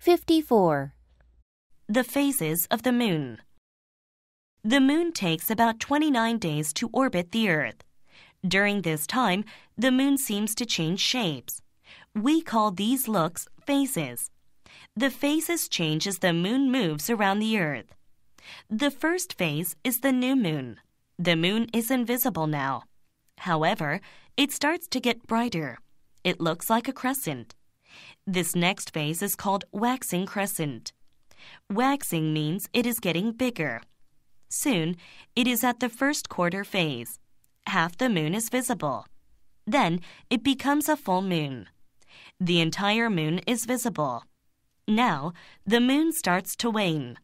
54. The phases of the moon. The moon takes about 29 days to orbit the Earth. During this time, the moon seems to change shapes. We call these looks phases. The phases change as the moon moves around the Earth. The first phase is the new moon. The moon is invisible now. However, it starts to get brighter. It looks like a crescent. This next phase is called waxing crescent. Waxing means it is getting bigger. Soon, it is at the first quarter phase. Half the moon is visible. Then, it becomes a full moon. The entire moon is visible. Now, the moon starts to wane.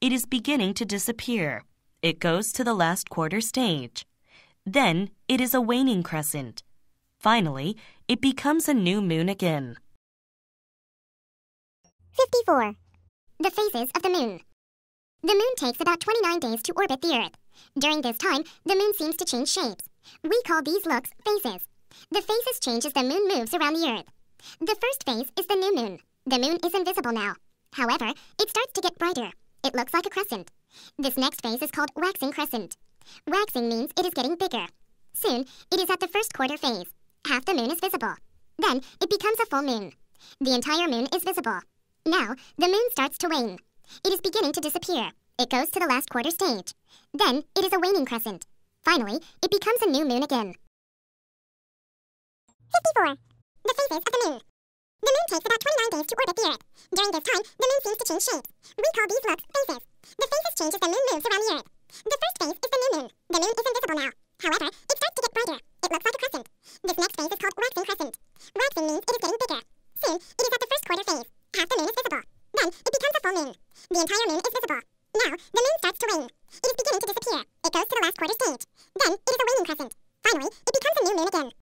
It is beginning to disappear. It goes to the last quarter stage. Then, it is a waning crescent. Finally, it becomes a new moon again. 54. The phases of the moon. The moon takes about 29 days to orbit the Earth. During this time, the moon seems to change shapes. We call these looks phases. The phases change as the moon moves around the Earth. The first phase is the new moon. The moon is invisible now. However, it starts to get brighter. It looks like a crescent. This next phase is called waxing crescent. Waxing means it is getting bigger. Soon, it is at the first quarter phase. Half the moon is visible. Then, it becomes a full moon. The entire moon is visible. Now, the moon starts to wane. It is beginning to disappear. It goes to the last quarter stage. Then, it is a waning crescent. Finally, it becomes a new moon again. 54. The phases of the moon. The moon takes about 29 days to orbit the Earth. During this time, the moon seems to change shape. We call these looks phases. The phases change as the moon moves around the Earth. The first phase is the new moon. The moon is invisible now. However, it starts to get brighter. entire moon is visible. Now, the moon starts to wane. It is beginning to disappear. It goes to the last quarter stage. Then, it is a waning crescent. Finally, it becomes a new moon again.